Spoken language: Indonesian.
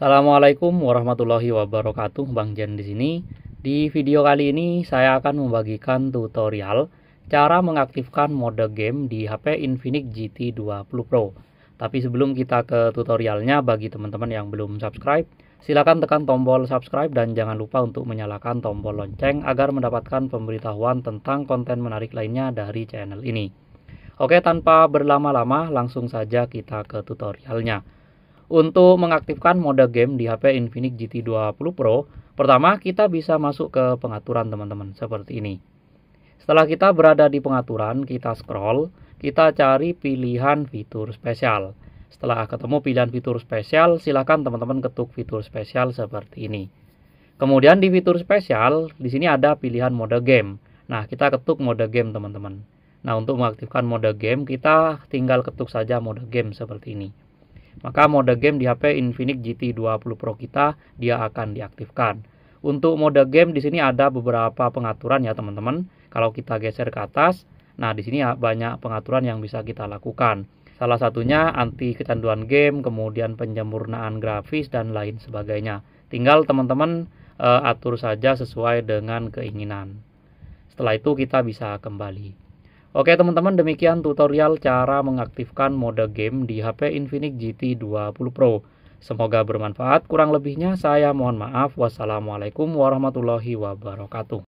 Assalamualaikum warahmatullahi wabarakatuh, Bang Jen di sini. Di video kali ini saya akan membagikan tutorial cara mengaktifkan mode game di HP Infinix GT 20 Pro. Tapi sebelum kita ke tutorialnya, bagi teman-teman yang belum subscribe, silakan tekan tombol subscribe dan jangan lupa untuk menyalakan tombol lonceng agar mendapatkan pemberitahuan tentang konten menarik lainnya dari channel ini. Oke, tanpa berlama-lama, langsung saja kita ke tutorialnya. Untuk mengaktifkan mode game di HP Infinix GT20 Pro, pertama kita bisa masuk ke pengaturan teman-teman seperti ini. Setelah kita berada di pengaturan, kita scroll, kita cari pilihan fitur spesial. Setelah ketemu pilihan fitur spesial, silakan teman-teman ketuk fitur spesial seperti ini. Kemudian di fitur spesial, di sini ada pilihan mode game. Nah, kita ketuk mode game teman-teman. Nah, untuk mengaktifkan mode game, kita tinggal ketuk saja mode game seperti ini maka mode game di HP Infinix GT20 Pro kita dia akan diaktifkan. Untuk mode game di sini ada beberapa pengaturan ya teman-teman. Kalau kita geser ke atas, nah di sini ya, banyak pengaturan yang bisa kita lakukan. Salah satunya anti kecanduan game, kemudian penyempurnaan grafis dan lain sebagainya. Tinggal teman-teman uh, atur saja sesuai dengan keinginan. Setelah itu kita bisa kembali. Oke teman-teman demikian tutorial cara mengaktifkan mode game di HP Infinix GT 20 Pro. Semoga bermanfaat, kurang lebihnya saya mohon maaf. Wassalamualaikum warahmatullahi wabarakatuh.